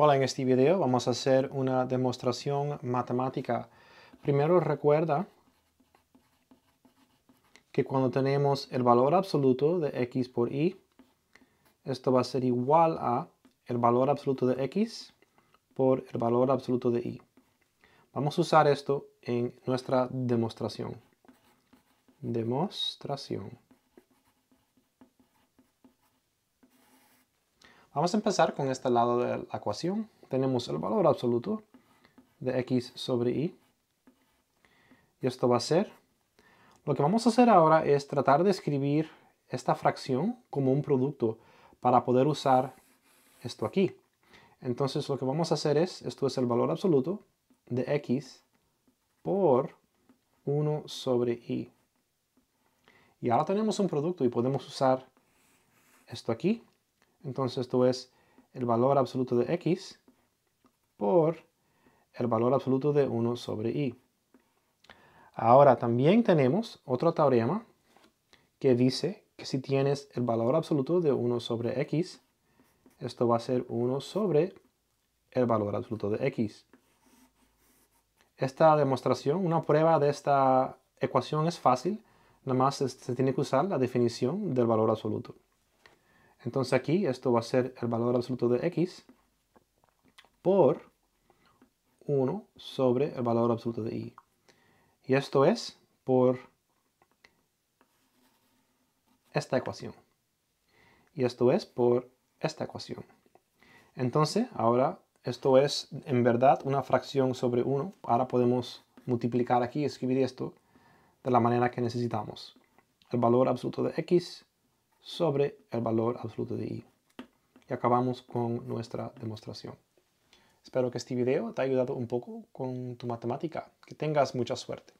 Hola, en este video vamos a hacer una demostración matemática. Primero recuerda que cuando tenemos el valor absoluto de x por y, esto va a ser igual a el valor absoluto de x por el valor absoluto de y. Vamos a usar esto en nuestra demostración. Demostración. Vamos a empezar con este lado de la ecuación. Tenemos el valor absoluto de x sobre y. Y esto va a ser... Lo que vamos a hacer ahora es tratar de escribir esta fracción como un producto para poder usar esto aquí. Entonces lo que vamos a hacer es, esto es el valor absoluto de x por 1 sobre y. Y ahora tenemos un producto y podemos usar esto aquí entonces esto es el valor absoluto de x por el valor absoluto de 1 sobre Y. Ahora también tenemos otro teorema que dice que si tienes el valor absoluto de 1 sobre x, esto va a ser 1 sobre el valor absoluto de x. Esta demostración, una prueba de esta ecuación es fácil, nada más se tiene que usar la definición del valor absoluto. Entonces aquí esto va a ser el valor absoluto de x por 1 sobre el valor absoluto de y. Y esto es por esta ecuación. Y esto es por esta ecuación. Entonces, ahora esto es en verdad una fracción sobre 1. Ahora podemos multiplicar aquí y escribir esto de la manera que necesitamos. El valor absoluto de x sobre el valor absoluto de i. Y acabamos con nuestra demostración. Espero que este video te haya ayudado un poco con tu matemática. Que tengas mucha suerte.